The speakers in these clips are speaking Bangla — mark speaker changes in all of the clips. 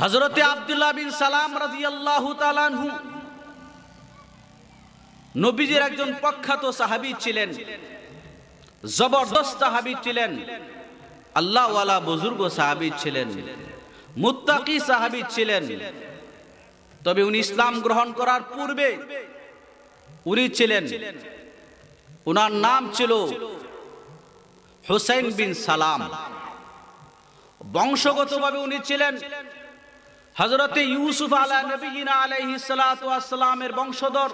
Speaker 1: হজরতে আবদুল্লাহ বিন সালাম রাজিয়াল্লাহু তালানহু নবীজির একজন প্রখ্যাত সাহাবি ছিলেন জবরদস্ত সাহাবি ছিলেন আল্লাহওয়ালা বুজুর্গ সাহাবি ছিলেন মুতাকি সাহাবি ছিলেন তবে উনি ইসলাম গ্রহণ করার পূর্বে উনি ছিলেন উনার নাম ছিল হুসাইন বিন সালাম বংশগতভাবে উনি ছিলেন হজরতে ইউসুফ আলা বংশধর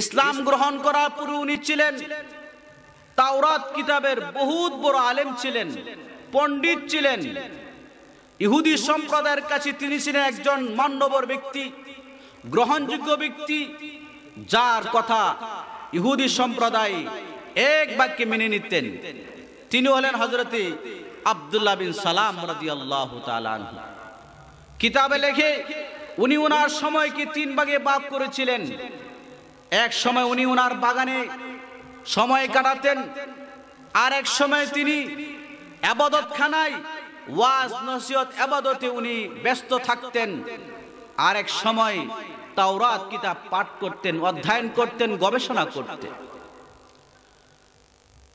Speaker 1: ইসলাম গ্রহণ করার পূর্বে উনি ছিলেন তাওরাত কিতাবের বহুত বড় আলেম ছিলেন পণ্ডিত ছিলেন ইহুদি সম্প্রদায়ের কাছে তিনি ছিলেন একজন মান্যবর ব্যক্তি গ্রহণযোগ্য ব্যক্তি যার কথা ইহুদি সম্প্রদায় এক বাক্যে মেনে নিতেন তিনি হলেন হজরতে আবদুল্লাহ বিন সালাম কিতাবে লেখে উনি ওনার সময়কে তিন ভাগে বাপ করেছিলেন এক সময় উনি ওনার বাগানে সময় কাটাতেন আর এক সময় তিনি আবাদতখানায় ওয়াজ নসিহত আবাদতে উনি ব্যস্ত থাকতেন আর এক সময় তাওরাত কিতাব পাঠ করতেন অধ্যয়ন করতেন গবেষণা করতেন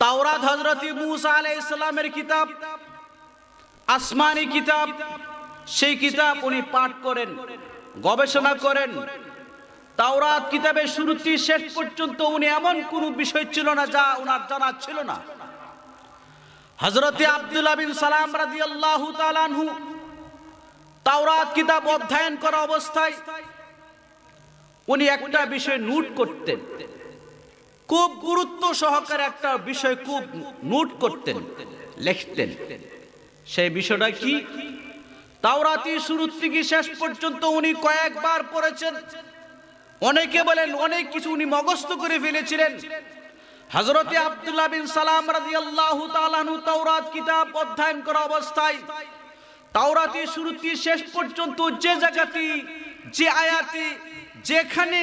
Speaker 1: তাওরাত হজরত মুসা আলাইহিস সালামের কিতাব আসমানি কিতাব সেই কিতাব উনি পাঠ করেন গবেষণা করেন তাওরাত কিতাবের শুরুটি শেষ পর্যন্ত উনি এমন কোনো বিষয় ছিল না যা উনার জানা ছিল না হজরতে আবদুল্লাহ বিন সালাম রাদিয়াল্লাহু আল্লাহ তাওরাত কিতাব অধ্যয়ন করা অবস্থায় উনি একটা বিষয় নোট করতেন খুব গুরুত্ব সহকারে একটা বিষয় খুব নোট করতেন লিখতেন সেই বিষয়টা কি তাওরাতি শুরু থেকে শেষ পর্যন্ত উনি কয়েকবার পড়েছেন অনেকে বলেন অনেক কিছু উনি মগস্থ করে ফেলেছিলেন হজরতে আব্দুল্লাহ বিন সালাম রাজি আল্লাহ তাওরাত কিতাব অধ্যয়ন করা অবস্থায় তাওরাতি শুরুতি শেষ পর্যন্ত যে জায়গাতে যে আয়াতি যেখানে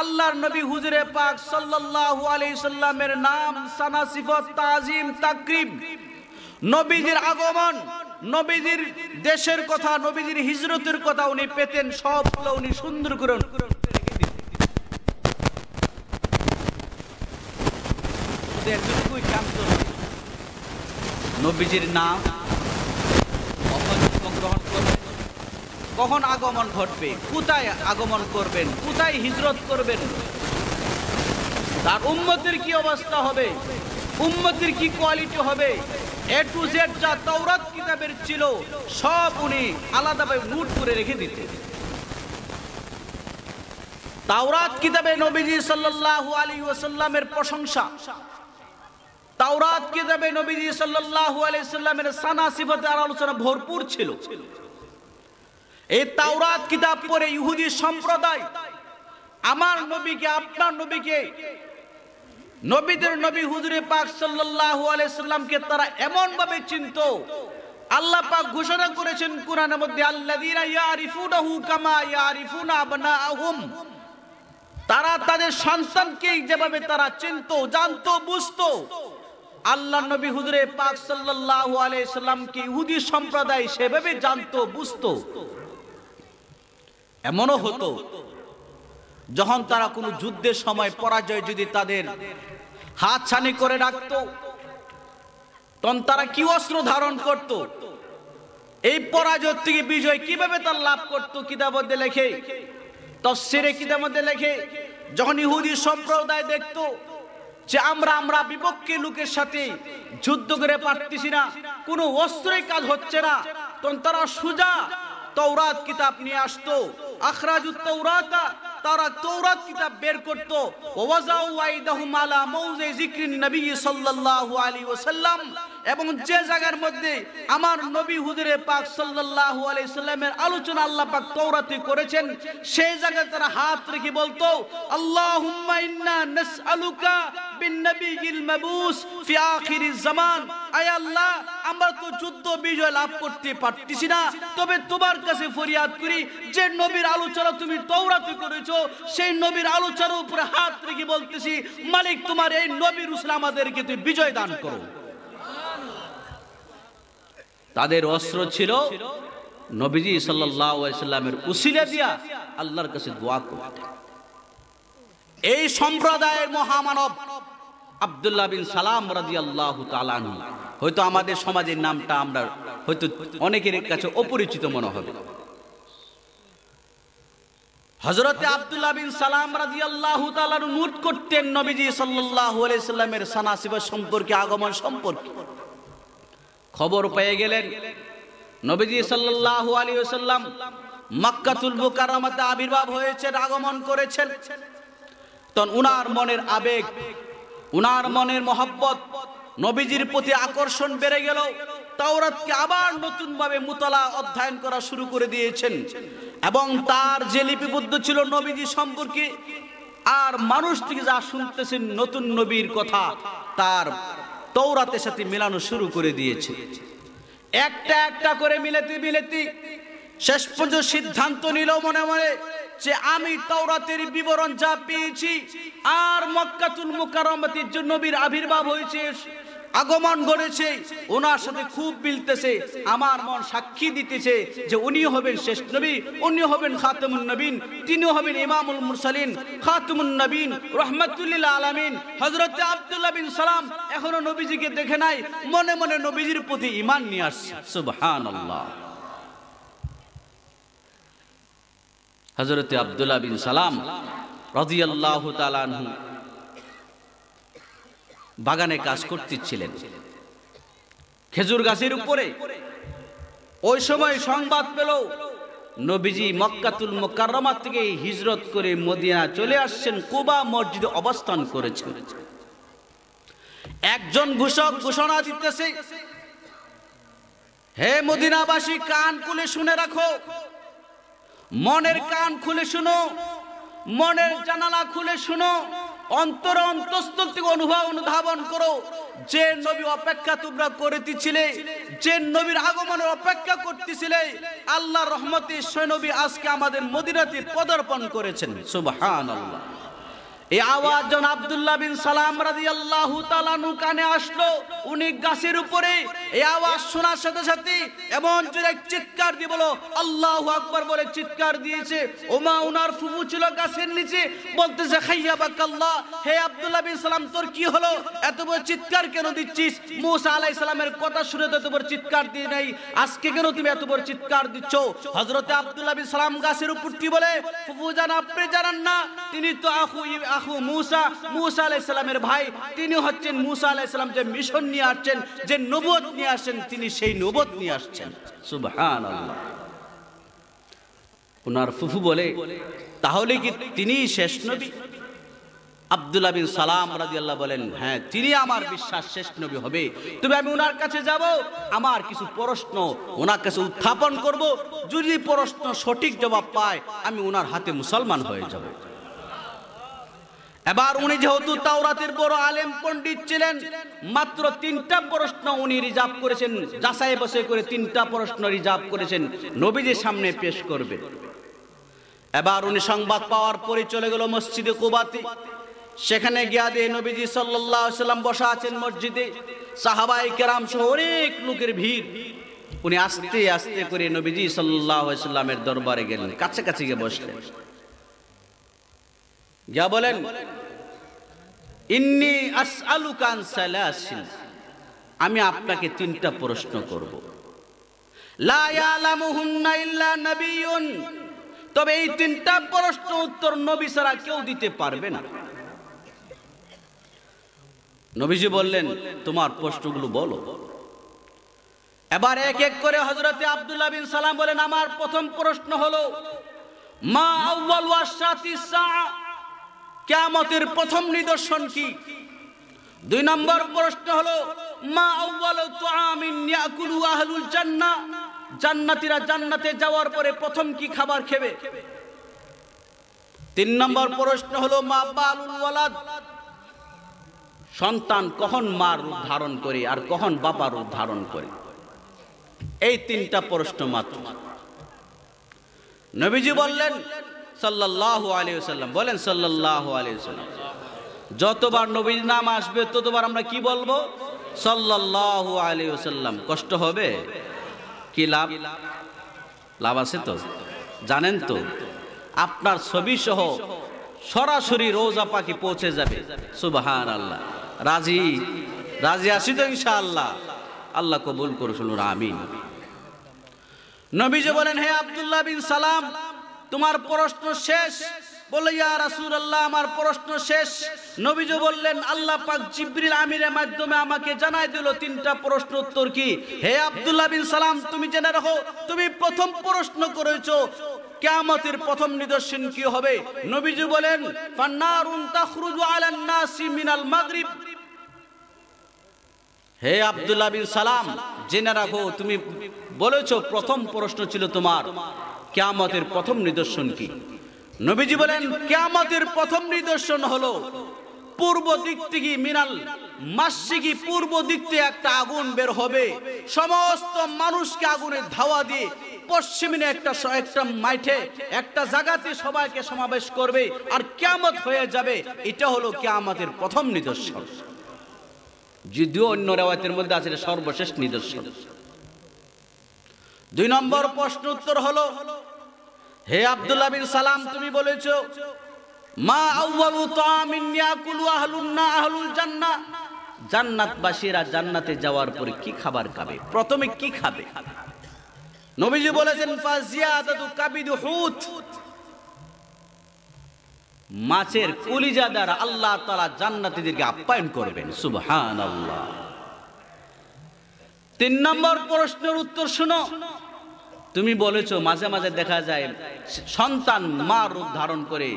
Speaker 1: আল্লাহর নবী হুজুরে পাক সাল্লাল্লাহু আলাইহি সাল্লামের নাম সানা সিফাত তাজিম তাকরিম নবীজির আগমন নবীজির দেশের কথা নবীজির হিজরতের কথা উনি পেতেন সবগুলো উনি সুন্দর করে নবীজির নাম গ্রহণ করবেন কখন আগমন ঘটবে কোথায় আগমন করবেন কোথায় হিজরত করবেন তার উন্মতের কি অবস্থা হবে উন্মতির কি কোয়ালিটি হবে এ টু জেড যা কিতাবের সব করে রেখে তাওরাত কিতাবে নবীজি প্রশংসা তাওরাত কিতাবে নবীজি সাল্লামের সানা আলোচনা ভরপুর ছিল এই তাওরাত কিতাব পড়ে ইহুদি সম্প্রদায় আমার নবীকে আপনার নবীকে নবীদের নবী হুজুরে পাক সাল্লাল্লাহু আলাইহি সাল্লামকে তারা এমন ভাবে চিনত আল্লাহ পাক ঘোষণা করেছেন কুরআনের মধ্যে আল্লাযীরা ইয়ারিফুনাহু কামা ইয়ারিফুনা আবনাআহুম তারা তাদের সন্তানকে যেভাবে তারা চিনত জানত বুঝত আল্লাহর নবী হুজুরে পাক সাল্লাল্লাহু আলাইহি সাল্লামকে ইহুদি সম্প্রদায় সেভাবে জানত বুঝত এমনও হতো যখন তারা কোনো যুদ্ধের সময় পরাজয় যদি তাদের হাত ছানি করে ডাকত তখন তারা কি অস্ত্র ধারণ করত এই পরাজয় থেকে বিজয় কিভাবে তার লাভ করত কিতাবদ্দে লেখে তসিরে কিতাবদ্দে লেখে যখন ইহুদি সম্প্রদায় দেখত যে আমরা আমরা বিপক্ষে লোকের সাথে যুদ্ধ করে পারতেছি না কোনো অস্ত্রের কাজ হচ্ছে না তখন তারা সুজা তৌরাত কিতাব নিয়ে আসতো আখরাজ তৌরাতা তারা তৌরাত কিতাব বের করত ওয়াজাউ আইদাহুম আলা মাউজে যিকরিন নবী সাল্লাল্লাহু আলাইহি ওয়াসাল্লাম এবং যে জায়গার মধ্যে আমার নবী হুদুরে পাক সাল্লাল্লাহু আলাইহি সাল্লামের আলোচনা আল্লাহ পাক তওরাতে করেছেন সেই জায়গায় তারা হাত রেখে বলতো আল্লাহুম্মা ইন্না নাসআলুকা মাবুস ফি আখিরিজ জামান আয় আল্লাহ আমরা তো যুদ্ধ বিজয় লাভ করতে পারতেছি না তবে তোমার কাছে ফরিয়াদ করি যে নবীর আলোচনা তুমি তওরাতে করেছো সেই নবীর আলোচনার উপরে হাত রেখে বলতেছি মালিক তোমার এই নবীর রসুল আমাদেরকে তুই বিজয় দান করো তাদের অস্ত্র ছিল নবীজি সাল্লামের উসিলে দিয়া আল্লাহর কাছে দোয়া করতে এই সম্প্রদায়ের মহামানব আবদুল্লাহ বিন সালাম রাজি আল্লাহ হয়তো আমাদের সমাজের নামটা আমরা হয়তো অনেকের কাছে অপরিচিত মনে হবে হজরতে আবদুল্লাহ বিন সালাম রাজি আল্লাহ নোট করতেন নবীজি সাল্লাহ সাল্লামের সানাসিবের সম্পর্কে আগমন সম্পর্কে খবর পেয়ে গেলেন নবীজি সাল্লাহ আলী সাল্লাম মক্কাতুল বুকারামাতে আবির্ভাব হয়েছে আগমন করেছেন তখন উনার মনের আবেগ উনার মনের মহব্বত নবীজির প্রতি আকর্ষণ বেড়ে গেল তাওরাতকে আবার নতুনভাবে মুতলা অধ্যয়ন করা শুরু করে দিয়েছেন এবং তার যে লিপিবদ্ধ ছিল নবীজি সম্পর্কে আর মানুষ থেকে যা শুনতেছেন নতুন নবীর কথা তার তৌরাতের সাথে মেলানো শুরু করে দিয়েছে একটা একটা করে মিলেতি মিলেতি শেষ পর্যন্ত সিদ্ধান্ত নিল মনে মনে যে আমি তৌরাতের বিবরণ যা পেয়েছি আর মক্কাতুল মুকাররমাতির জন্য নবীর আবির্ভাব হয়েছে আগমন গড়েছে ওনার সাথে খুব মিলতেছে আমার মন সাক্ষী দিতেছে যে উনি হবেন শেষ নবী উনি হবেন খাতমুন নবীন তিনি হবেন ইমামুল মুরসালিন খাতমুন নবীন রহমতুল্লিল আলমিন হজরত আবদুল্লাহ বিন সালাম এখনো নবীজিকে দেখে নাই মনে মনে নবীজির প্রতি ইমান নিয়ে আসছে সুবহান আল্লাহ হজরত বিন সালাম রাজিয়াল্লাহ তালানহু বাগানে কাজ করতেছিলেন খেজুর গাছের উপরে ওই সময় সংবাদ পেল নবীজি মক্কাতুল মোকার থেকে হিজরত করে মদিনা চলে আসছেন কুবা মসজিদে অবস্থান করেছে একজন ঘোষক ঘোষণা দিতেছে হে মদিনাবাসী কান খুলে শুনে রাখো মনের কান খুলে শুনো মনের জানালা খুলে শুনো অন্তর অন্তস্থল থেকে অনুভব অনুধাবন করো যে নবী অপেক্ষা তোমরা করিতেছিলে যে নবীর আগমনের অপেক্ষা করতেছিলে আল্লাহ রহমতে সৈনবী আজকে আমাদের মদিনাতে পদার্পণ করেছেন সুবহানাল্লাহ এই আওয়াজ আব্দুল্লাহ বিন সালাম কানে আসলো উনি গাছের উপরে এই আওয়াজ শোনার সাথে সাথে এমন জোরে চিৎকার দিয়ে বলো বলে চিৎকার দিয়েছে ওমা উনার ফুফু ছিল গাছের নিচে বলতেছে হে আব্দুল্লাহ বিন সালাম তোর কি হলো এত বড় চিৎকার কেন দিচ্ছিস মুসা আলাই সালামের কথা শুনে তো এত বড় চিৎকার দিয়ে নাই আজকে কেন তুমি এত বড় চিৎকার দিচ্ছ হজরতে আব্দুল্লাহ বিন সালাম গাছের কি বলে ফুফু জান আপনি জানান না তিনি তো আহু আহ আহু মুসা মুসা আলাইসালামের ভাই তিনি হচ্ছেন মুসা যে মিশন নিয়ে আসছেন যে নবত নিয়ে আসছেন তিনি সেই নবত নিয়ে আসছেন ওনার ফুফু বলে তাহলে কি তিনি শেষ নবী আবদুল্লা বিন সালাম রাজিয়াল্লাহ বলেন হ্যাঁ তিনি আমার বিশ্বাস শেষ নবী হবে তবে আমি ওনার কাছে যাব আমার কিছু প্রশ্ন ওনার কাছে উত্থাপন করব যদি প্রশ্ন সঠিক জবাব পায় আমি ওনার হাতে মুসলমান হয়ে যাব এবার উনি যেহেতু তাওরাতের বড় আলেম পণ্ডিত ছিলেন মাত্র তিনটা প্রশ্ন উনি রিজার্ভ করেছেন যাচাই বসে করে তিনটা প্রশ্ন রিজার্ভ করেছেন নবীজির সামনে পেশ করবে এবার উনি সংবাদ পাওয়ার পরে চলে গেল মসজিদে কুবাতি সেখানে গিয়া দিয়ে নবীজি সাল্লাহ সাল্লাম বসা আছেন মসজিদে সাহাবাই কেরাম সহ অনেক লোকের ভিড় উনি আস্তে আস্তে করে নবীজি সাল্লাহ সাল্লামের দরবারে গেলেন কাছে কাছে গিয়ে বসলেন যা বলেন ইন্নি সালাসিন আমি আপনাকে তিনটা প্রশ্ন করব লা ইয়ালামুহুন্না ইল্লা নাবিয়ুন তবে এই তিনটা প্রশ্ন উত্তর নবী ছাড়া কেউ দিতে পারবে না নবীজি বললেন তোমার প্রশ্নগুলো বলো এবার এক এক করে হজরতে আবদুল্লাহ বিন সালাম বলেন আমার প্রথম প্রশ্ন হলো মা আউয়াল ওয়াসাতি সা কেয়ামতের প্রথম নিদর্শন কি দুই নম্বর প্রশ্ন হলো মা আউয়াল তুআমিন ইয়াকুলু আহলুল জান্নাহ জান্নাতীরা জান্নাতে যাওয়ার পরে প্রথম কি খাবার খাবে তিন নম্বর প্রশ্ন হলো মা বালুল ওয়ালাদ সন্তান কখন মার রূপ ধারণ করে আর কখন বাবার রূপ ধারণ করে এই তিনটা প্রশ্ন মাত্র নবীজি বললেন সাল্লাহ আলিয়াল্লাম বলেন সাল্লাহ আলিয়াল্লাম যতবার নবীর নাম আসবে ততবার আমরা কি বলবো সাল্লাহ আলিয়াল্লাম কষ্ট হবে কি লাভ লাভ আছে তো জানেন তো আপনার ছবি সহ সরাসরি রোজা পাখি পৌঁছে যাবে সুবাহান আল্লাহ রাজি রাজি আসি তো ইনশাআল্লাহ আল্লাহ কবুল করুন আমিন নবীজি বলেন হে আব্দুল্লাহ বিন সালাম তোমার প্রশ্ন শেষ বলে ইয়া রাসূলুল্লাহ আমার প্রশ্ন শেষ নবীজি বললেন আল্লাহ পাক জিব্রিল আমিরের মাধ্যমে আমাকে জানাই দিল তিনটা প্রশ্ন উত্তর কি হে আব্দুল্লাহ বিন সালাম তুমি জেনে রাখো তুমি প্রথম প্রশ্ন করেছো কিয়ামতের প্রথম নিদর্শন কি হবে নবীজি বলেন ফান্নারুন তাখরুজু আলান নাসি মিনাল মাগরিব হে আব্দুল্লাহ বিন সালাম জেনে রাখো তুমি বলেছো প্রথম প্রশ্ন ছিল তোমার কেয়ামতের প্রথম নিদর্শন কি নবীজি বলেন কেয়ামতের প্রথম নিদর্শন হলো পূর্ব দিক থেকে মিনাল মাসিকি পূর্ব দিক থেকে একটা আগুন বের হবে সমস্ত মানুষকে আগুনে ধাওয়া দিয়ে পশ্চিমে একটা একটা মাঠে একটা জায়গাতে সবাইকে সমাবেশ করবে আর কেয়ামত হয়ে যাবে এটা হলো কেয়ামতের প্রথম নিদর্শন যদিও অন্য রেওয়ায়তের মধ্যে আছে সর্বশেষ নিদর্শন দুই নম্বর প্রশ্ন উত্তর হলো হে আব্দুল্লাহ বিন সালাম তুমি বলেছ মা আউয়ালু তামিন ইয়াকুলু আহলুন না আহলুল জান্নাহ জান্নাতবাসীরা জান্নাতে যাওয়ার পরে কি খাবার খাবে প্রথমে কি খাবে নবীজি বলেছেন ফাজিয়াদাতু কাবিদু হুত মাছের কলিজা দ্বারা আল্লাহ তাআলা জান্নাতীদেরকে আপ্যায়ন করবেন সুবহানাল্লাহ তিন নম্বর প্রশ্নের উত্তর শুনো তুমি বলেছো মাঝে মাঝে দেখা যায় সন্তান মা রূপ ধারণ করে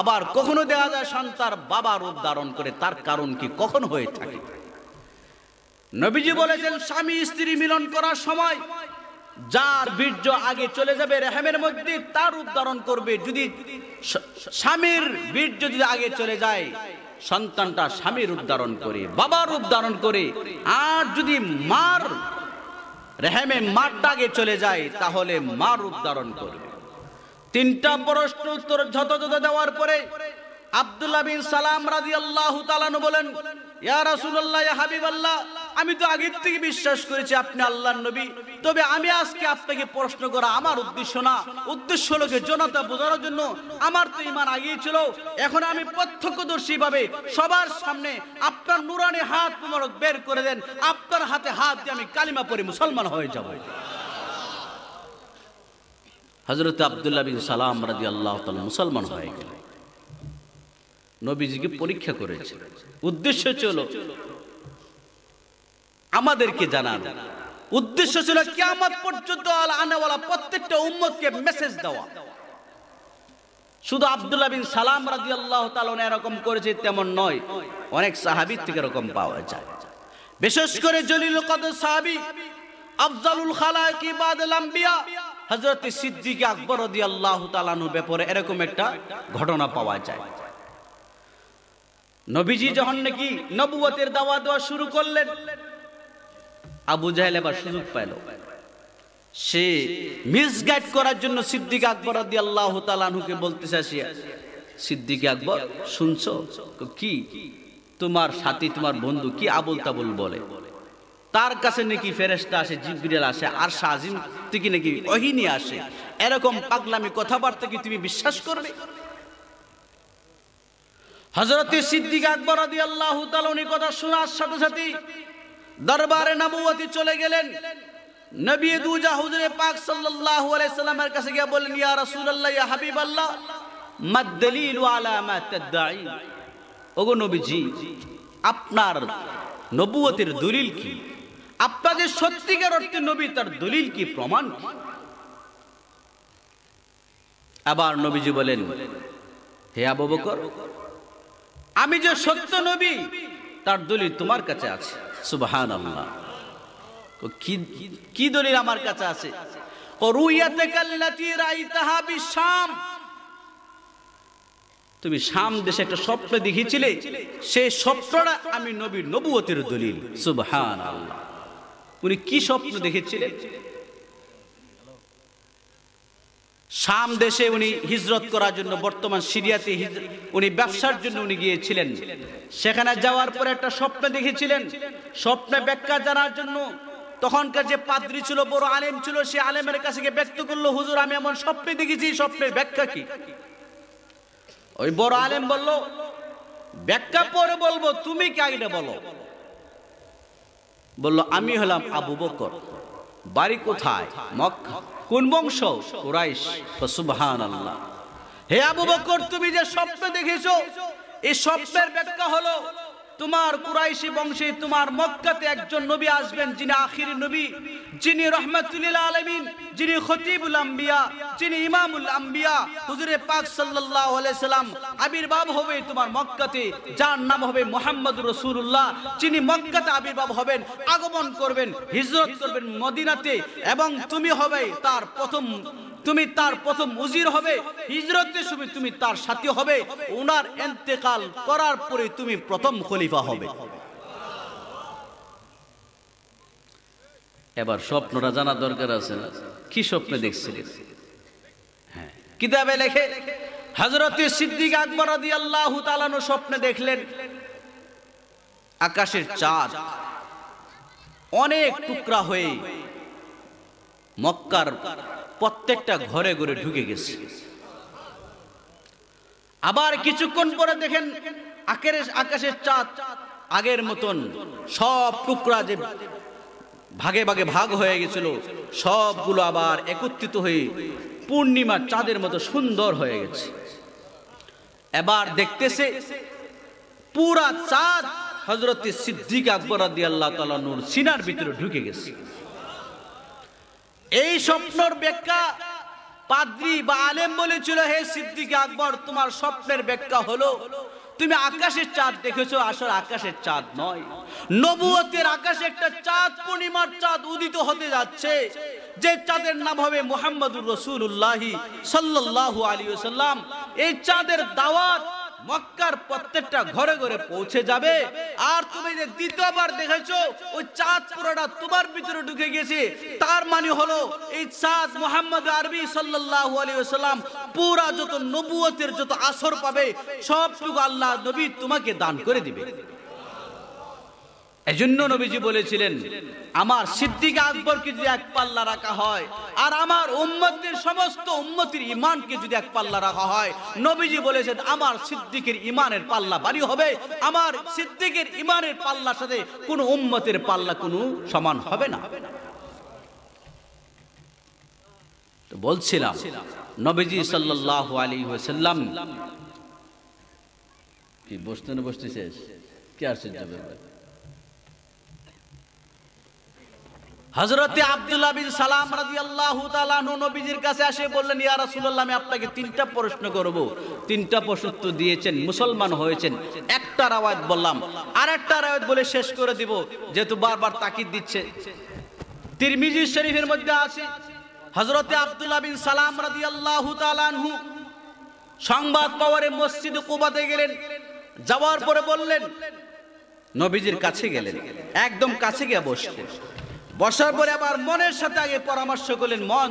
Speaker 1: আবার কখনো দেখা যায় সন্তান বাবা রূপ ধারণ করে তার কারণ কি কখন হয়ে থাকে নবীজি বলেছেন স্বামী স্ত্রী মিলন করার সময় যার বীর্য আগে চলে যাবে রেহেমের মধ্যে তার রূপ ধারণ করবে যদি স্বামীর বীর্য যদি আগে চলে যায় সন্তানটা স্বামীর রূপ ধারণ করে বাবার রূপ ধারণ করে আর যদি মার রেহেমে মার ডাকে চলে যায় তাহলে মা রূপ ধারণ করবে তিনটা প্রশ্ন উত্তর যত দেওয়ার পরে আব্দুল্লাহ বিন সালাম রাজি আল্লাহ বলেন আমি তো আগের থেকে বিশ্বাস করেছি আপনি আল্লাহর নবী তবে আমি আজকে আপনাকে প্রশ্ন করা আমার উদ্দেশ্য না উদ্দেশ্য লোকে জনতা বোঝানোর জন্য আমার তো ইমান আগিয়ে ছিল এখন আমি প্রত্যক্ষদর্শী ভাবে সবার সামনে আপনার নুরানি হাত মোবারক বের করে দেন আপনার হাতে হাত দিয়ে আমি কালিমা পড়ে মুসলমান হয়ে যাব হজরত আবদুল্লাহ বিন সালাম রাজি আল্লাহ মুসলমান হয়ে গেল নবীজিকে পরীক্ষা করেছিলেন উদ্দেশ্য ছিল আমাদেরকে জানান উদ্দেশ্য ছিল আমার পর্যন্ত আনাওয়ালা প্রত্যেকটা উম্মতকে মেসেজ দেওয়া শুধু আবদুল্লাহ বিন সালাম রাজি আল্লাহ এরকম করেছে তেমন নয় অনেক সাহাবির থেকে এরকম পাওয়া যায় বিশেষ করে জলিল কদর সাহাবি আফজালুল খালাকি বাদল আম্বিয়া হযরত সিদ্দিক আকবর রাদিয়াল্লাহু তাআলার ব্যাপারে এরকম একটা ঘটনা পাওয়া যায় নবীজি যখন নাকি নবুয়তের দাওয়া দেওয়া শুরু করলেন আবু জাহেল এবার সুযোগ পাইল সে মিসগাইড করার জন্য সিদ্দিক আকবর আদি আল্লাহ তালুকে বলতে চাষিয়া সিদ্দিক আকবর শুনছ কি তোমার সাথী তোমার বন্ধু কি আবুল তাবুল বলে তার কাছে নাকি ফেরেস্তা আসে জিবিরাল আসে আর শাহিম থেকে নাকি অহিনী আসে এরকম পাগলামি কথাবার্তা কি তুমি বিশ্বাস করবে হজরতি সিদ্দিক আকবর আদি আল্লাহ উনি কথা শোনার সাথে সাথে দরবারে নবুয়তি চলে গেলেন নবী দুজা হুজরে পাক সাল্লাল্লাহু আলাইহি সাল্লামের কাছে গিয়ে বললেন ইয়া রাসূলুল্লাহ ইয়া হাবিবাল্লাহ মা দলিল আলা মা তাদঈ ওগো নবীজি আপনার নবুয়তের দলিল কি আপনাদের সত্যিকার অর্থে নবী তার দলিল কি প্রমাণ কি আবার নবীজি বলেন হে আবু বকর আমি যে সত্য নবী তার দলিল তোমার কাছে আছে সুবাহান আল্লাহ কি দলিল আমার কাছে আছে তুমি শাম দেশে একটা স্বপ্ন দেখেছিলে সেই স্বপ্নটা আমি নবীর নবুয়তের দলিল সুবহান আল্লাহ উনি কি স্বপ্ন দেখেছিলেন শাম দেশে উনি হিজরত করার জন্য বর্তমান সিরিয়াতে উনি ব্যবসার জন্য উনি গিয়েছিলেন সেখানে যাওয়ার পরে একটা স্বপ্ন দেখেছিলেন স্বপ্নে ব্যাখ্যা জানার জন্য তখনকার যে পাদ্রি ছিল বড় আলেম ছিল সে আলেমের কাছে গিয়ে ব্যক্ত করলো হুজুর আমি এমন স্বপ্নে দেখেছি স্বপ্নের ব্যাখ্যা কি ওই বড় আলেম বলল ব্যাখ্যা পরে বলবো তুমি কি আগে বলো বলল আমি হলাম আবু বকর বাড়ি কোথায় মক্কা কোন বংশ কুরাইশ সুবহান আল্লাহ হে আবু বকর তুমি যে স্বপ্ন দেখেছো এই স্বপ্নের ব্যাখ্যা হলো তোমার কুরাইশি বংশে তোমার মক্কাতে একজন নবী আসবেন যিনি আখির নবী যিনি রহমতুল্লিল আলমিন যিনি খতিবুল আম্বিয়া যিনি ইমামুল আম্বিয়া হুজুরে পাক সাল্লাহ সাল্লাম আবির্ভাব হবে তোমার মক্কাতে যার নাম হবে মোহাম্মদ রসুল্লাহ যিনি মক্কাতে আবির্ভাব হবেন আগমন করবেন হিজরত করবেন মদিনাতে এবং তুমি হবে তার প্রথম তুমি তার প্রথম মুজির হবে হিজরতের সময় তুমি তার সাথী হবে ওনার এতেকাল করার পরে তুমি প্রথম খলিফা হবে এবার স্বপ্নটা জানা দরকার আছে কি স্বপ্নে দেখছিলেন হ্যাঁ। কিতাবে লেখে হজরত সিদ্দিক আকবর আদি আল্লাহ তালানো স্বপ্নে দেখলেন আকাশের চাঁদ অনেক টুকরা হয়ে মক্কার প্রত্যেকটা ঘরে ঘরে ঢুকে গেছে আবার কিছুক্ষণ পরে দেখেন আকের আকাশের চাঁদ আগের মতন সব টুকরা যে ভাগে ভাগে ভাগ হয়ে গেছিল সবগুলো আবার একত্রিত হয়ে পূর্ণিমার চাঁদের মতো সুন্দর হয়ে গেছে এবার দেখতেছে পুরা চাঁদ হজরত সিদ্দিক আকবর দিয়াল্লা তালা নূর সিনার ভিতরে ঢুকে গেছে এই স্বপ্নর ব্যাখ্যা পাদ্রি বা আলেম বলেছিল হে সিদ্দিক আকবর তোমার স্বপ্নের ব্যাখ্যা হলো তুমি আকাশের চাঁদ দেখেছো আসলে আকাশের চাঁদ নয় নবুয়তের আকাশে একটা চাঁদ পূর্ণিমার চাঁদ উদিত হতে যাচ্ছে যে চাঁদের নাম হবে মোহাম্মদুর রসুল্লাহি সাল্লাহ আলী সাল্লাম এই চাঁদের দাওয়াত মক্কার প্রত্যেকটা ঘরে ঘরে পৌঁছে যাবে আর তুমি যে দ্বিতীয়বার দেখেছো ওই চাঁদ পুরোটা তোমার ভিতরে ঢুকে গেছে তার মানে হলো এই চাঁদ মোহাম্মদ আরবি সাল্লাল্লাহু আলাইহি সাল্লাম পুরা যত নবুয়তের যত আসর পাবে সবটুকু আল্লাহ নবী তোমাকে দান করে দিবে এজন্য নবীজি বলেছিলেন আমার সিদ্দিক আকবরকে যদি এক পাল্লা রাখা হয় আর আমার উম্মতের সমস্ত উম্মতির ইমানকে যদি এক পাল্লা রাখা হয় নবীজি বলেছেন আমার সিদ্দিকের ইমানের পাল্লা বাড়ি হবে আমার সিদ্দিকের ইমানের পাল্লার সাথে কোন উম্মতের পাল্লা কোনো সমান হবে না তো বলছিলাম নবীজি সাল্লাহ আলী সাল্লাম কি বসতে না বসতে শেষ কি আশ্চর্য হজরতে আবদুল্লাহ বিন সালাম রাজি আল্লাহ নবীজির কাছে আসে বললেন ইয়া রাসুল্লাহ আমি আপনাকে তিনটা প্রশ্ন করব তিনটা প্রশ্ন তো দিয়েছেন মুসলমান হয়েছেন একটা রাওয়াত বললাম আর একটা রাওয়াত বলে শেষ করে দিব যেহেতু বারবার তাকিদ দিচ্ছে তিরমিজি শরীফের মধ্যে আছে হজরতে আবদুল্লাহ বিন সালাম রাজি আল্লাহ তালানহু সংবাদ পাওয়ারে মসজিদ কুবাতে গেলেন যাওয়ার পরে বললেন নবীজির কাছে গেলেন একদম কাছে গিয়ে বসলেন বসার পরে আবার মনের সাথে আগে পরামর্শ করলেন মন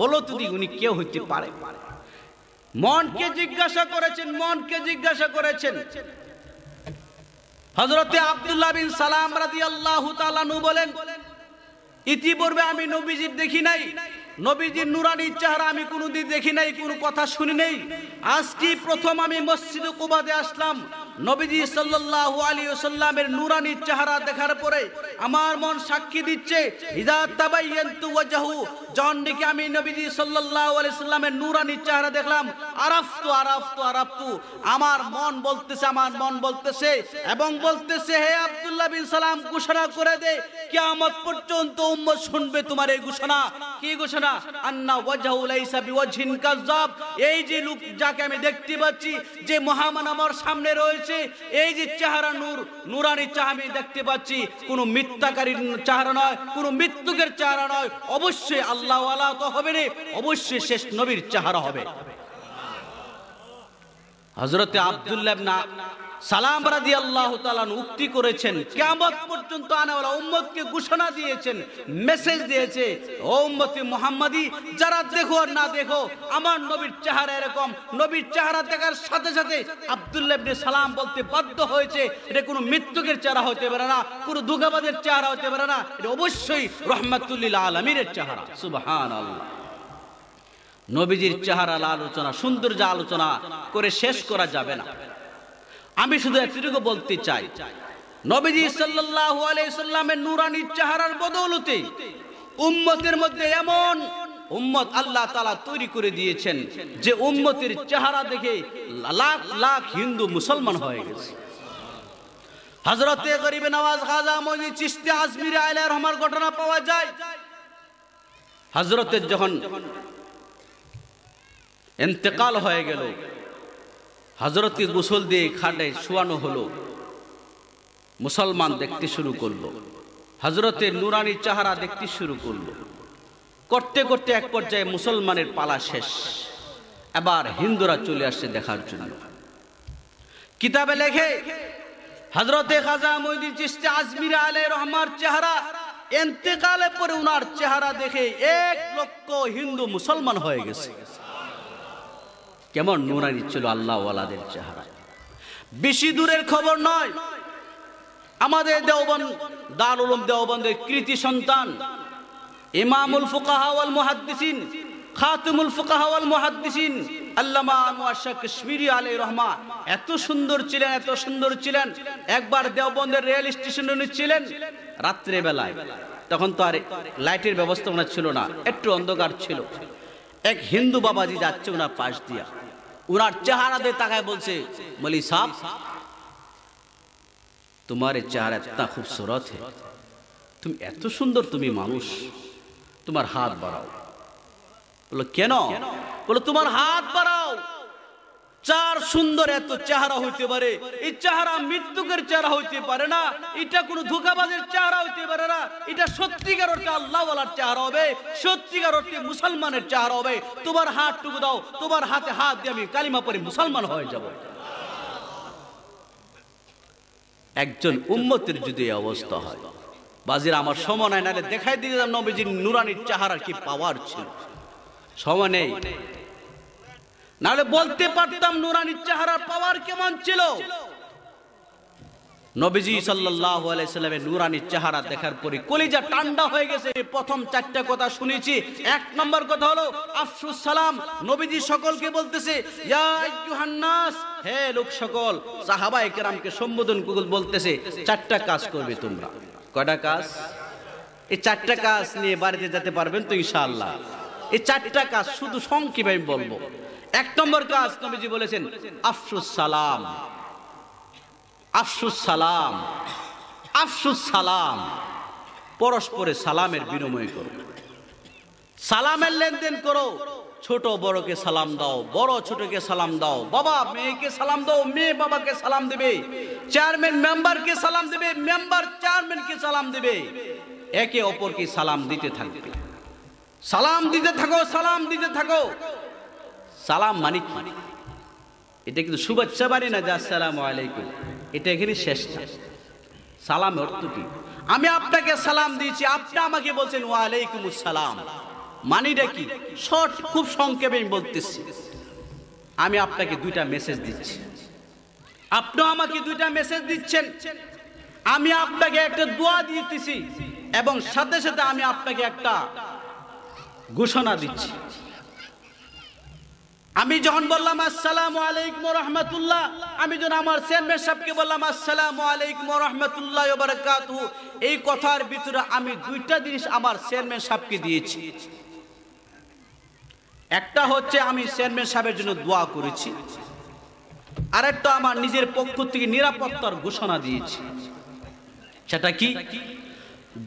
Speaker 1: বলো তুমি উনি কেউ হইতে পারে মনকে জিজ্ঞাসা করেছেন মনকে জিজ্ঞাসা করেছেন হজরতে আবদুল্লাহ বিন সালাম রাজি আল্লাহ বলেন ইতিপূর্বে আমি নবীজির দেখি নাই নবীজির নুরানির চেহারা আমি কোনোদিন দেখি নাই কোনো কথা শুনি নাই আজকে প্রথম আমি মসজিদে কুবাদে আসলাম নবীজি সাল্লাল্লাহু আলাইহি ওয়াসাল্লামের নূরানি চেহারা দেখার পরে আমার মন সাক্ষী দিচ্ছে ইযা তাবায়্যানতু ওয়াজহু যখন আমি নবীজি সাল্লাল্লাহু আলাইহি ওয়াসাল্লামের নূরানি চেহারা দেখলাম আরাফতু আরাফতু আরাফতু আমার মন বলতেছে আমার মন বলতেছে এবং বলতেছে হে আব্দুল্লাহ বিন সালাম ঘোষণা করে দে কিয়ামত পর্যন্ত উম্মত শুনবে তোমার এই ঘোষণা কি ঘোষণা আন্না ওয়াজহু লাইসা বিওয়াজহিন কাযাব এই যে লোক যাকে আমি দেখতে পাচ্ছি যে মহামান আমার সামনে রয়েছে রয়েছে এই যে চেহারা নূর নুরানি চাহ আমি দেখতে পাচ্ছি কোনো মিথ্যাকারীর চেহারা নয় কোন মৃত্যুকের চেহারা নয় অবশ্যই আল্লাহ আল্লাহ তো হবে না অবশ্যই শেষ নবীর চেহারা হবে হজরতে আবদুল্লাহ সালাম রাজি আল্লাহ উক্তি করেছেন কেমন পর্যন্ত আনাওয়ালা উম্মতকে ঘোষণা দিয়েছেন মেসেজ দিয়েছে ও মোহাম্মদি যারা দেখো আর না দেখো আমার নবীর চেহারা এরকম নবীর চেহারা দেখার সাথে সাথে আবদুল্লাহ সালাম বলতে বাধ্য হয়েছে এটা কোনো মৃত্যুকের চেহারা হতে পারে না কোনো দুগাবাদের চেহারা হতে পারে না এটা অবশ্যই রহমাতুল্লিল আলমীর চেহারা সুবহান আল্লাহ নবীজির চেহারা আলোচনা সুন্দর যা আলোচনা করে শেষ করা যাবে না আমি শুধু একটুকু বলতে চাই নবীজি সাল্লাল্লাহু আলাইহি সাল্লামের নূরানি চেহারার বদৌলতে উম্মতের মধ্যে এমন উম্মত আল্লাহ তালা তৈরি করে দিয়েছেন যে উম্মতের চেহারা দেখে লাখ লাখ হিন্দু মুসলমান হয়ে গেছে হজরতে গরিব নওয়াজ খাজা মজি চিস্তে আজমির আইলার আমার ঘটনা পাওয়া যায় হজরতের যখন এতেকাল হয়ে গেল হজরতকে গোসল দিয়ে খাটে শোয়ানো হলো মুসলমান দেখতে শুরু করলো হজরতের নুরানি চাহারা দেখতে শুরু করলো করতে করতে এক পর্যায়ে মুসলমানের পালা শেষ এবার হিন্দুরা চলে আসছে দেখার জন্য কিতাবে লেখে হজরতে খাজা মহিদিন চিস্তে আজমির আলে রহমার চেহারা এন্তেকালে পরে উনার চেহারা দেখে এক লক্ষ হিন্দু মুসলমান হয়ে গেছে কেমন নোরানি ছিল আল্লাহওয়ালাদের চেহারা বেশি দূরের খবর নয় আমাদের দেওবন দারুলম দেওবন্দের কৃতি সন্তান ইমামুল ফুকাহাওয়াল মুহাদ্দিসিন খাতুমুল ফুকাহাওয়াল মুহাদ্দিসিন আলী রহমা এত সুন্দর ছিলেন এত সুন্দর ছিলেন একবার দেওবন্দের রেল স্টেশন উনি ছিলেন রাত্রে বেলায় তখন তো আর লাইটের ব্যবস্থা ওনার ছিল না একটু অন্ধকার ছিল এক হিন্দু বাবাজি যাচ্ছে ওনার পাশ দিয়া ওনার দিয়ে তাকায় বলছে মলি সাহ তোমার চেহারা এত খুবসুরত হে তুমি এত সুন্দর তুমি মানুষ তোমার হাত বাড়াও বলো কেন বলো তোমার হাত বাড়াও চার সুন্দর এত চেহারা হইতে পারে এই চেহারা মৃত্যুকের চেহারা হইতে পারে না এটা কোনো ধোকাবাজের চেহারা হইতে পারে না এটা সত্যিকার অর্থে আল্লাহওয়ালার চেহারা হবে সত্যিকার অর্থে মুসলমানের চেহারা হবে তোমার হাতটুকু দাও তোমার হাতে হাত দিয়ে আমি কালিমা পরে মুসলমান হয়ে যাব একজন উন্মতির যদি অবস্থা হয় বাজির আমার সময় নাই নাহলে দেখাই দিয়ে নবীজির নুরানির চেহারা কি পাওয়ার ছিল সময় নেই নাহলে বলতে পারতাম নুরানি চেহারার পাওয়ার কেমন ছিল নবীজি সাল্লাহ আলাইসাল্লামের চেহারা দেখার পরে কলিজা টান্ডা হয়ে গেছে প্রথম চারটা কথা শুনেছি এক নম্বর কথা হলো আফসুস সালাম নবীজি সকলকে বলতেছে হে লোক সকল সাহাবা একরামকে সম্বোধন বলতেছে চারটা কাজ করবে তোমরা কয়টা কাজ এই চারটা কাজ নিয়ে বাড়িতে যেতে পারবেন তো ইনশাআল্লাহ এই চারটা কাজ শুধু সংক্ষেপে আমি বলবো এক নম্বর কাজ নবীজি বলেছেন আফসুস সালাম আফসুস সালাম আফসুস সালাম পরস্পরে সালামের বিনিময় করো সালামের লেনদেন করো ছোট বড়কে সালাম দাও বড় ছোটকে সালাম দাও বাবা মেয়েকে সালাম দাও মেয়ে বাবাকে সালাম দেবে চেয়ারম্যান মেম্বারকে সালাম দেবে মেম্বার চেয়ারম্যানকে সালাম দেবে একে অপরকে সালাম দিতে থাকবে সালাম দিতে থাকো সালাম দিতে থাকো সালাম মানিক মানিক এটা কিন্তু শুভেচ্ছা মানে না যে আসসালাম আলাইকুম এটা এখানে শেষ সালাম অর্থ কি আমি আপনাকে সালাম দিয়েছি আপনি আমাকে বলছেন ওয়ালাইকুম সালাম মানিটা কি শর্ট খুব সংক্ষেপে আমি বলতেছি আমি আপনাকে দুইটা মেসেজ দিচ্ছি আপনিও আমাকে দুইটা মেসেজ দিচ্ছেন আমি আপনাকে একটা দোয়া দিতেছি এবং সাথে সাথে আমি আপনাকে একটা ঘোষণা দিচ্ছি আমি যখন বললাম আসসালাম আলাইকুম রহমতুল্লাহ আমি যখন আমার চেয়ারম্যান সাহেবকে বললাম আসসালাম আলাইকুম রহমতুল্লাহ বারকাত এই কথার ভিতরে আমি দুইটা জিনিস আমার চেয়ারম্যান সাহেবকে দিয়েছি একটা হচ্ছে আমি চেয়ারম্যান সাহেবের জন্য দোয়া করেছি আরেকটা আমার নিজের পক্ষ থেকে নিরাপত্তার ঘোষণা দিয়েছি সেটা কি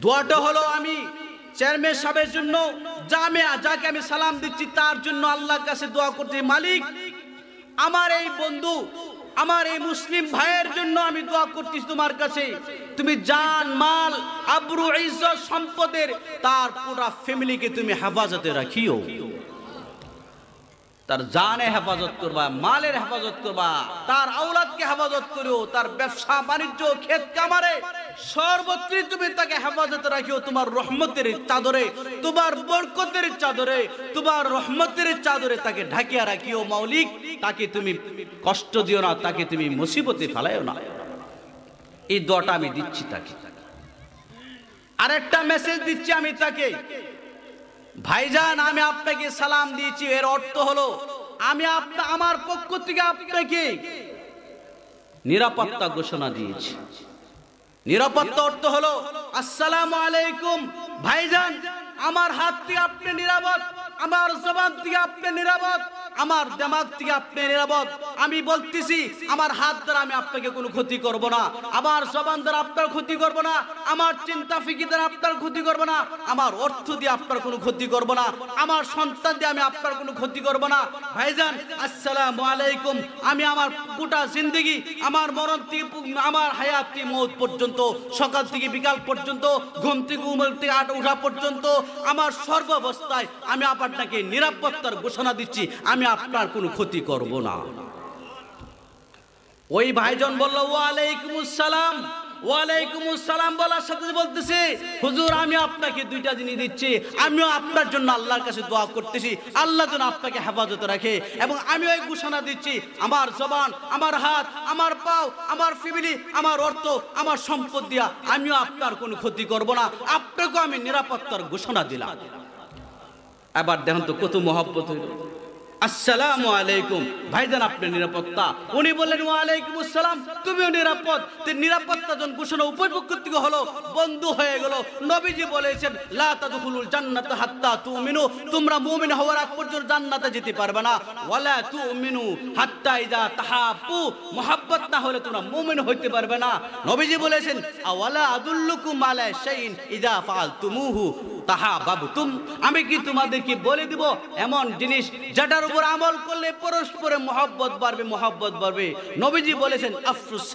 Speaker 1: দোয়াটা হলো আমি চেয়ারম্যান সাহেবের জন্য জামিয়া যাকে আমি সালাম দিচ্ছি তার জন্য আল্লাহর কাছে দোয়া করছি মালিক আমার এই বন্ধু আমার এই মুসলিম ভাইয়ের জন্য আমি দোয়া করতেছি তোমার কাছে তুমি জান মাল আব্রু ইজ্জত সম্পদের তার পুরা ফ্যামিলিকে তুমি হেফাজতে রাখিও তার জানে হেফাজত করবা মালের হেফাজত করবা তার আওলাদকে হেফাজত করিও তার ব্যবসা বাণিজ্য ক্ষেত কামারে সর্বত্রই তুমি তাকে হেফাজত রাখিও তোমার রহমতের চাদরে তোমার বরকতের চাদরে তোমার রহমতের চাদরে তাকে ঢাকিয়া রাখিও মৌলিক তাকে তুমি কষ্ট দিও না তাকে তুমি মুসিবতে ফেলাইও না এই দোয়াটা আমি দিচ্ছি তাকে আরেকটা মেসেজ দিচ্ছি আমি তাকে ভাইজান আমি আপনাকে সালাম দিয়েছি এর অর্থ হলো আমি আপনা আমার পক্ষ থেকে আপনাকে নিরাপত্তা ঘোষণা দিয়েছি নিরাপত্তা অর্থ হলো আসসালাম আলাইকুম ভাইজান আমার হাত থেকে আপনি নিরাপদ আমার জবান থেকে আপনি নিরাপদ আমার দেমাগ থেকে আপনি নিরাপদ আমি বলতেছি আমার হাত দ্বারা আমি আপনাকে কোনো ক্ষতি করব না আমার জবান দ্বারা আপনার ক্ষতি করব না আমার চিন্তা ফিকি দ্বারা আপনার ক্ষতি করব না আমার অর্থ দিয়ে আপনার কোনো ক্ষতি করব না আমার সন্তান দিয়ে আমি আপনার কোনো ক্ষতি করব না ভাইজান আসসালামু আলাইকুম আমি আমার গোটা জিন্দগি আমার মরণ থেকে আমার হায়াতি মৌত পর্যন্ত সকাল থেকে বিকাল পর্যন্ত ঘুম থেকে উমল থেকে আট উঠা পর্যন্ত আমার সর্বাবস্থায় আমি আপনাকে নিরাপত্তার ঘোষণা দিচ্ছি আমি আপনার কোনো ক্ষতি করব না ওই ভাইজন বলল ওয়ালাইকুম আসসালাম ওয়ালাইকুম আসসালাম বলার সাথে বলতেছি হুজুর আমি আপনাকে দুইটা জিনিস দিচ্ছি আমিও আপনার জন্য আল্লাহর কাছে দোয়া করতেছি আল্লাহ যেন আপনাকে হেফাজত রাখে এবং আমি ওই ঘোষণা দিচ্ছি আমার জবান আমার হাত আমার পাও আমার ফ্যামিলি আমার অর্থ আমার সম্পদ দিয়া আমিও আপনার কোনো ক্ষতি করব না আপনাকেও আমি নিরাপত্তার ঘোষণা দিলাম এবার দেখুন তো কত মহব্বত হইল আসসালামু আলাইকুম ভাইজান আপনি নিরাপত্তা উনি বললেন ওয়ালাইকুম আসসালাম তুমিও নিরাপদ নিরাপত্তা জন ঘোষণা উপভোগ থেকে হলো বন্ধু হয়ে গেল নবীজি বলেছেন লা তাদখুলুল জান্নাত হাত্তা তুমিনু তোমরা মুমিন হওয়ার আগ পর্যন্ত জান্নাতে যেতে পারবে না ওয়ালা তুমিনু হাত্তা ইদা তাহাবু মুহাব্বত না হলে তোমরা মুমিন হইতে পারবে না নবীজি বলেছেন আওয়ালা আদুল্লুকুম আলা শাইইন ইদা ফালতুমুহু তাহা বাবুতুম আমি কি তোমাদেরকে বলে দিব এমন জিনিস যেটার উপর আমল করলে পরস্পরে মহব্বত বাড়বে মহব্বত বাড়বে নবীজি বলেছেন আফরুস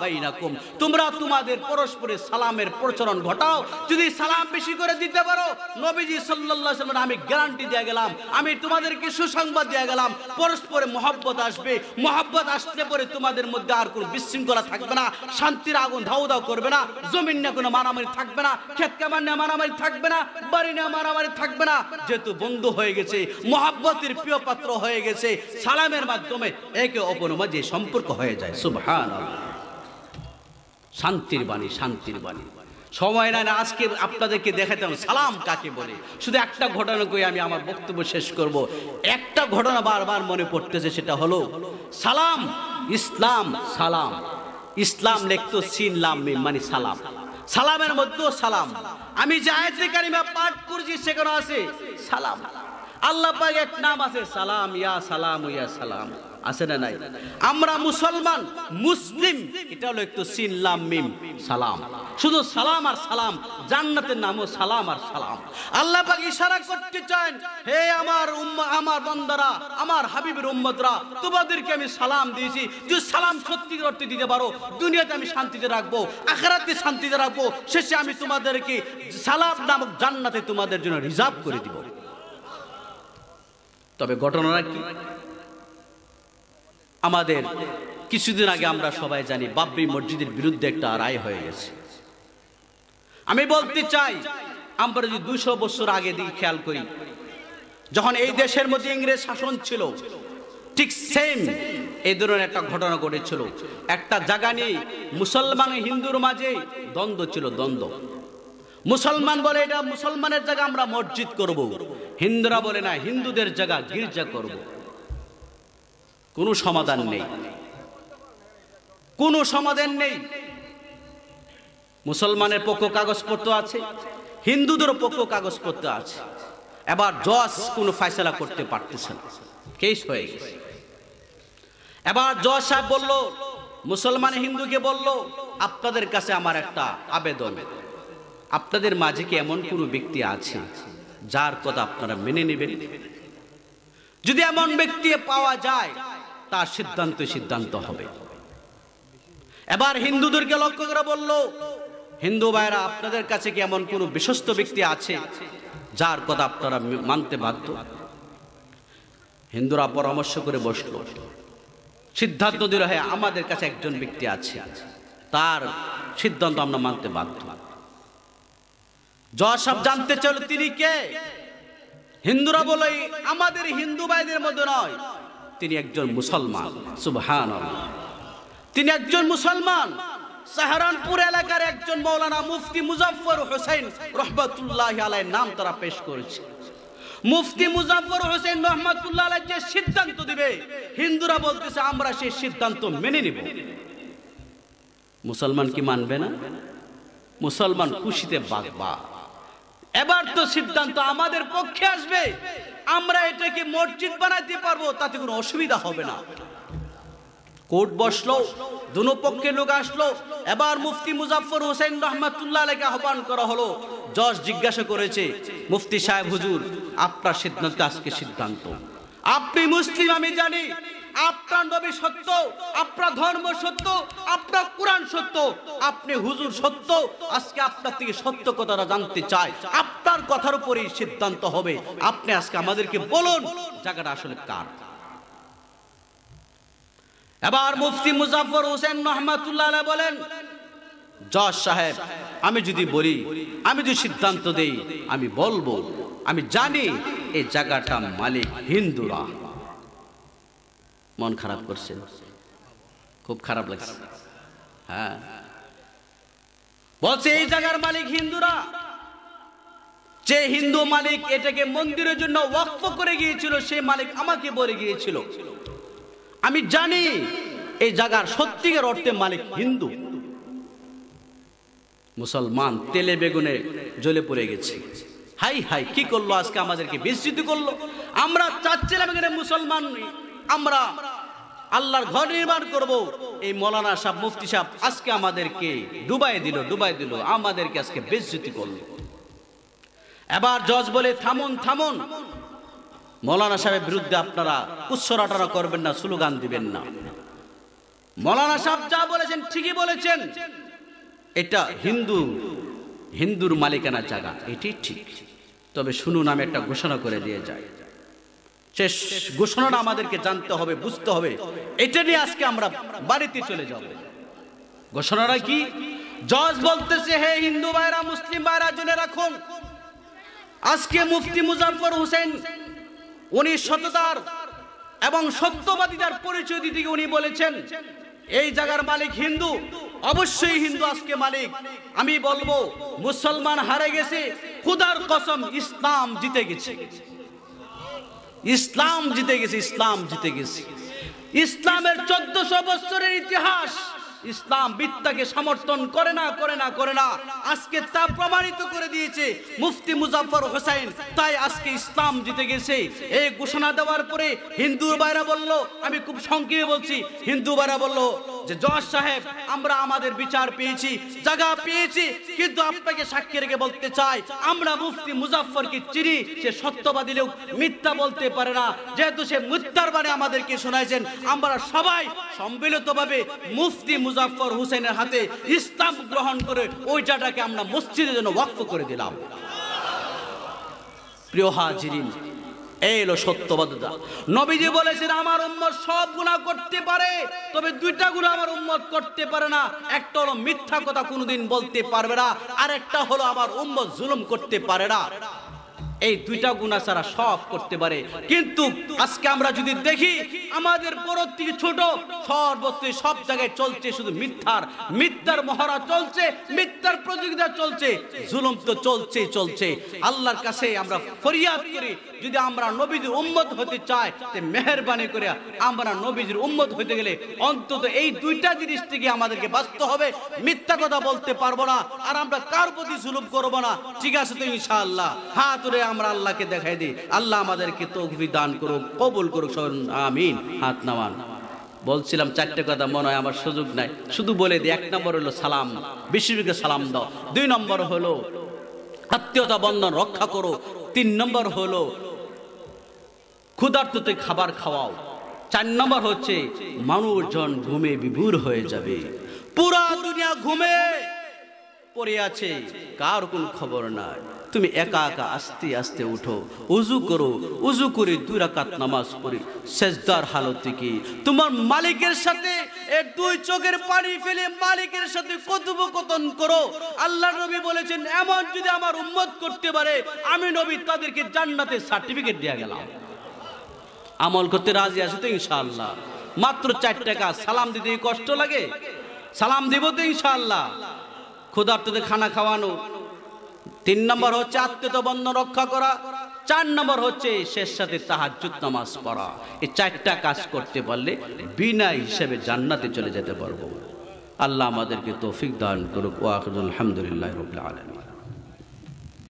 Speaker 1: বাইনাকুম তোমরা তোমাদের পরস্পরে সালামের প্রচলন ঘটাও যদি সালাম বেশি করে দিতে পারো নবীজি সাল্লাল্লাহু আলাইহি আমি গ্যারান্টি দিয়ে গেলাম আমি তোমাদেরকে সুসংবাদ দিয়ে গেলাম পরস্পরে মহব্বত আসবে মহব্বত আসলে পরে তোমাদের মধ্যে আর কোনো বিশৃঙ্খলা থাকবে না শান্তির আগুন ধাও ধাও করবে না জমিন না কোনো মারামারি থাকবে না খেতকে কামার মারামারি থাকবে না বাড়ি না মারামারি থাকবে না যেহেতু বন্ধু হয়ে গেছে মহাব্বতের প্রিয় পাত্র হয়ে গেছে সালামের মাধ্যমে একে অপর মাঝে সম্পর্ক হয়ে যায় সুভান শান্তির বাণী শান্তির বাণী সময় না আজকে আপনাদেরকে দেখাতাম সালাম কাকে বলে শুধু একটা ঘটনা করে আমি আমার বক্তব্য শেষ করব একটা ঘটনা বারবার মনে পড়তেছে সেটা হলো সালাম ইসলাম সালাম ইসলাম লেখতো সিন লাম মানে সালাম সালামের মধ্যেও সালাম আমি জায়দি পাঠ করছি সেখানে আছে সালাম আল্লাহ এক নাম আছে সালাম ইয়া সালাম ইয়া সালাম আছে না নাই আমরা মুসলমান মুসলিম এটা হলো একটু সিনলাম মিম সালাম শুধু সালাম আর সালাম জান্নাতের নামও সালাম আর সালাম আল্লাহ পাক ইশারা করতে চান হে আমার উম্মা আমার বন্দারা আমার হাবিবের উম্মতরা তোমাদেরকে আমি সালাম দিয়েছি যে সালাম সত্যি করতে দিতে পারো দুনিয়াতে আমি শান্তিতে রাখবো আখরাতে শান্তিতে রাখবো শেষে আমি তোমাদেরকে সালাম নামক জান্নাতে তোমাদের জন্য রিজার্ভ করে দিব তবে ঘটনা কি আমাদের কিছুদিন আগে আমরা সবাই জানি বাবরি মসজিদের বিরুদ্ধে একটা রায় হয়ে গেছে আমি বলতে চাই আমরা যদি দুশো বছর আগে দিকে খেয়াল করি যখন এই দেশের মধ্যে ইংরেজ শাসন ছিল ঠিক সেম এই ধরনের একটা ঘটনা ঘটেছিল একটা জায়গা নিয়ে মুসলমান হিন্দুর মাঝে দ্বন্দ্ব ছিল দ্বন্দ্ব মুসলমান বলে এটা মুসলমানের জায়গা আমরা মসজিদ করব। হিন্দুরা বলে না হিন্দুদের জায়গা গির্জা করবো কোনো সমাধান নেই কোনো সমাধান নেই মুসলমানের পক্ষ কাগজপত্র আছে হিন্দুদের পক্ষ কাগজপত্র আছে এবার জজ কোনো ফাইসলা করতে পারতেছে না কেস হয়ে গেছে এবার যশ সাহেব বলল মুসলমান হিন্দুকে বলল আপনাদের কাছে আমার একটা আবেদন আপনাদের মাঝে কি এমন কোনো ব্যক্তি আছে যার কথা আপনারা মেনে নেবেন যদি এমন ব্যক্তি পাওয়া যায় তার সিদ্ধান্ত সিদ্ধান্ত হবে এবার হিন্দুদেরকে লক্ষ্য করে বলল হিন্দু ভাইরা আপনাদের কাছে কি এমন কোন বিশ্বস্ত ব্যক্তি আছে যার কথা আপনারা মানতে বাধ্য হিন্দুরা পরামর্শ করে বসল সিদ্ধান্ত দিল হ্যাঁ আমাদের কাছে একজন ব্যক্তি আছে তার সিদ্ধান্ত আমরা মানতে বাধ্য সব জানতে চল তিনি কে হিন্দুরা বলে আমাদের হিন্দু ভাইদের মধ্যে নয় তিনি একজন মুসলমান সুবহান তিনি একজন মুসলমান সাহারানপুর এলাকার একজন মৌলানা মুফতি মুজাফর হোসেন রহমতুল্লাহ আলাই নাম তারা পেশ করেছে মুফতি মুজাফর হোসেন রহমতুল্লাহ আলাই যে সিদ্ধান্ত দিবে হিন্দুরা বলতেছে আমরা সেই সিদ্ধান্ত মেনে নিব মুসলমান কি মানবে না মুসলমান খুশিতে বাগবা এবার তো সিদ্ধান্ত আমাদের পক্ষে আসবে আমরা এটাকে মসজিদ বানাতে পারবো তাতে কোনো অসুবিধা হবে না কোর্ট বসলো দুনো লোক আসলো এবার মুফতি মুজাফর হোসেন রহমাতুল্লাহ আলীকে আহ্বান করা হলো জজ জিজ্ঞাসা করেছে মুফতি সাহেব হুজুর আপনার সিদ্ধান্ত আজকে সিদ্ধান্ত আপনি মুসলিম আমি জানি আপনার নবী সত্য আপনার ধর্ম সত্য আপনার কোরআন সত্য আপনি হুজুর সত্য আজকে আপনার থেকে সত্য কথাটা জানতে চায় আপনার কথার উপরেই সিদ্ধান্ত হবে আপনি আজকে আমাদেরকে বলুন জায়গাটা আসলে কার এবার মুফতি মুজাফর হোসেন মোহাম্মদুল্লাহ বলেন জজ সাহেব আমি যদি বলি আমি যদি সিদ্ধান্ত দেই আমি বলবো আমি জানি এই জায়গাটা মালিক হিন্দুরা মন খারাপ করছে খুব খারাপ লাগছে হ্যাঁ বলছে এই জায়গার মালিক হিন্দুরা যে হিন্দু মালিক এটাকে মন্দিরের জন্য ওয়াকফ করে গিয়েছিল সেই মালিক আমাকে বলে গিয়েছিল আমি জানি এই জায়গার সত্যিকার অর্থে মালিক হিন্দু মুসলমান তেলে বেগুনে জ্বলে পড়ে গেছে হাই হাই কি করলো আজকে আমাদেরকে বিস্তৃত করলো আমরা চাচ্ছিলাম এখানে মুসলমান আমরা আল্লাহর ঘর নির্মাণ করব এই মৌলানা সাহেব মুফতি সাহেব আজকে আমাদেরকে ডুবাই দিল ডুবাই দিল আমাদেরকে আজকে বেজ্জুতি করল এবার জজ বলে থামুন থামুন মৌলানা সাহেবের বিরুদ্ধে আপনারা উচ্ছরাটারা করবেন না স্লোগান দিবেন না মৌলানা সাহেব যা বলেছেন ঠিকই বলেছেন এটা হিন্দু হিন্দুর মালিকানা জায়গা এটি ঠিক তবে শুনুন আমি একটা ঘোষণা করে দিয়ে যায় শেষ ঘোষণাটা আমাদেরকে জানতে হবে বুঝতে হবে এটা নিয়ে আজকে আমরা বাড়িতে চলে যাব ঘোষণাটা কি জজ বলতেছে হে হিন্দু ভাইরা মুসলিম ভাইরা জেনে রাখুন আজকে মুফতি মুজাফর হোসেন উনি সততার এবং সত্যবাদিতার পরিচয় দিতে উনি বলেছেন এই জায়গার মালিক হিন্দু অবশ্যই হিন্দু আজকে মালিক আমি বলবো মুসলমান হারে গেছে খুদার কসম ইসলাম জিতে গেছে ইসলাম জিতে গেছে ইসলাম জিতে গেছে ইসলামের চোদ্দশো বছরের ইতিহাস ইসলাম বিদ্যাকে সমর্থন করে না করে না করে না আজকে তা প্রমাণিত করে দিয়েছে মুফতি মুজাফর হোসাইন তাই আজকে ইসলাম জিতে গেছে এই ঘোষণা দেওয়ার পরে হিন্দু বাইরা বলল আমি খুব সংক্ষেপে বলছি হিন্দু বাইরা বলল যে জজ সাহেব আমরা আমাদের বিচার পেয়েছি জায়গা পেয়েছি কিন্তু আপনাকে সাক্ষী রেখে বলতে চাই আমরা মুফতি মুজাফরকে চিনি সে সত্যবাদী লোক মিথ্যা বলতে পারে না যেহেতু সে মিথ্যার মানে আমাদেরকে শোনাইছেন আমরা সবাই সম্মিলিতভাবে মুফতি মুজাফর হুসেনের হাতে ইসলাম গ্রহণ করে ওই জায়গাটাকে আমরা মসজিদের জন্য বক্ত করে দিলাম প্রিয় হাজিরিন এই সত্যবাদা নবীজি বলেছেন আমার উম্মত সব গুণা করতে পারে তবে দুইটা গুণা আমার উম্মত করতে পারে না একটা হলো মিথ্যা কথা কোনোদিন বলতে পারবে না আর একটা হলো আমার উম্মত জুলুম করতে পারে না এই দুইটা গুণা ছাড়া সব করতে পারে কিন্তু আজকে আমরা যদি দেখি আমাদের বড় ছোট সর্বত্র সব জায়গায় চলছে শুধু মিথ্যার মিথ্যার মহড়া চলছে মিথ্যার প্রতিযোগিতা চলছে জুলুম তো চলছে চলছে আল্লাহর কাছে আমরা ফরিয়াদ করি যদি আমরা নবীজির উম্মত হতে চাই তে মেহরবানি করে আমরা নবীজির উম্মত হতে গেলে অন্তত এই দুইটা জিনিস থেকে আমাদেরকে বাস্তব হবে মিথ্যা কথা বলতে পারবো না আর আমরা কার প্রতি সুলভ করবো না ঠিক আছে তো ইনশাআল্লাহ হা তুলে আমরা আল্লাহকে দেখাই দিই আল্লাহ আমাদেরকে তকবি দান করুক কবুল করুক আমিন হাত নামান বলছিলাম চারটে কথা মনে হয় আমার সুযোগ নাই শুধু বলে দিই এক নম্বর হলো সালাম বিশ্বকে সালাম দাও দুই নম্বর হলো আত্মীয়তা বন্ধন রক্ষা করো তিন নম্বর হলো ক্ষুধার্ততে খাবার খাওয়াও চার নম্বর হচ্ছে মানুষজন ঘুমে বিভুর হয়ে যাবে পুরা দুনিয়া ঘুমে পড়ে আছে কার কোন খবর নাই তুমি একা একা আস্তে আস্তে উঠো উজু করো উজু করে দুই রাকাত নামাজ পড়ে সেজদার হালত কি তোমার মালিকের সাথে এর দুই চোখের পানি ফেলে মালিকের সাথে কথোপকথন করো আল্লাহ নবী বলেছেন এমন যদি আমার উম্মত করতে পারে আমি নবী তাদেরকে জান্নাতে সার্টিফিকেট দেয়া গেলাম আমল করতে রাজি আছে তো ইনশাল্লাহ মাত্র চারটা কাজ সালাম দিতে কষ্ট লাগে সালাম দিব তো ইনশাল্লাহ ক্ষুধার্তদের খানা খাওয়ানো তিন নম্বর হচ্ছে আত্মীয়ত বন্ধ রক্ষা করা চার নম্বর হচ্ছে শেষ সাথে তাহার নামাজ পড়া এই চারটা কাজ করতে পারলে বিনা হিসেবে জান্নাতে চলে যেতে পারবো আল্লাহ আমাদেরকে তৌফিক দান করুক ওয়াকুল আলহামদুলিল্লাহ রবিল আলম